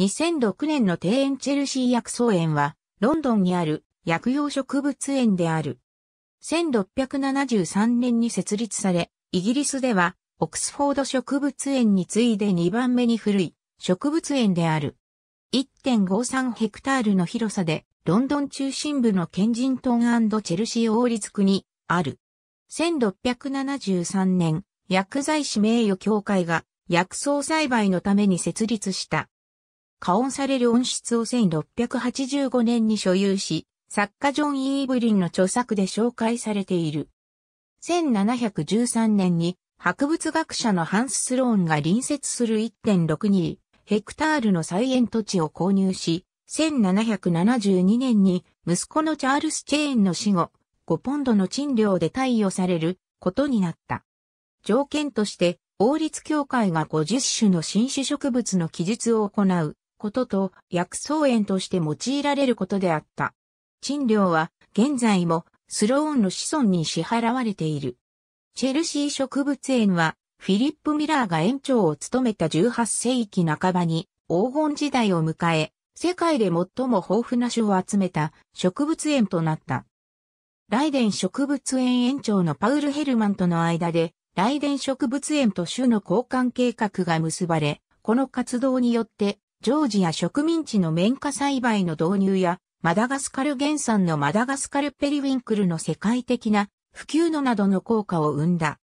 2006年の庭園チェルシー薬草園は、ロンドンにある薬用植物園である。1673年に設立され、イギリスでは、オックスフォード植物園に次いで2番目に古い植物園である。1.53ヘクタールの広さで、ロンドン中心部のケンジントンチェルシー王立区にある。1673年、薬剤師名誉協会が薬草栽培のために設立した加温される温音室を1685年に所有し、作家ジョン・イーブリンの著作で紹介されている。1713年に博物学者のハンス・スローンが隣接する1.62ヘクタールの菜園土地を購入し、1772年に息子のチャールス・チェーンの死後、5ポンドの賃料で貸与されることになった。条件として、王立協会が50種の新種植物の記述を行うことと薬草園として用いられることであった。賃料は現在もスローンの子孫に支払われている。チェルシー植物園はフィリップ・ミラーが園長を務めた18世紀半ばに黄金時代を迎え、世界で最も豊富な種を集めた植物園となった。ライデン植物園園長のパウル・ヘルマンとの間で、ライデン植物園と種の交換計画が結ばれ、この活動によってジョージア植民地の綿花栽培の導入や、マダガスカル原産のマダガスカルペリウィンクルの世界的な普及のなどの効果を生んだ。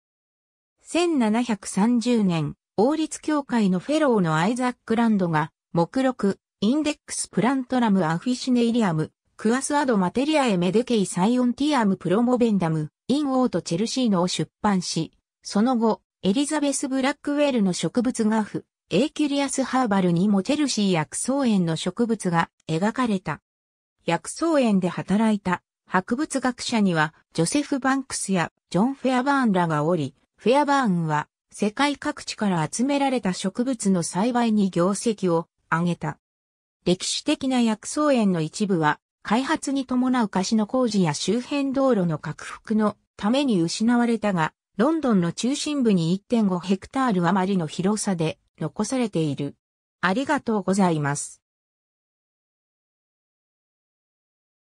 1730年、王立協会のフェローのアイザック・ランドが、目録、インデックス・プラントラム・アフィシネイリアム、クアス・アド・マテリア・エ・メデケイ・サイオン・ティアム・プロモベンダム、イン・オート・チェルシーノを出版し、その後、エリザベス・ブラックウェルの植物画布、エーキュリアスハーバルにもチェルシー薬草園の植物が描かれた。薬草園で働いた博物学者にはジョセフ・バンクスやジョン・フェアバーンらがおり、フェアバーンは世界各地から集められた植物の栽培に業績を上げた。歴史的な薬草園の一部は開発に伴う貸しの工事や周辺道路の拡幅のために失われたが、ロンドンの中心部に1.5ヘクタール余りの広さで残されている。ありがとうございます。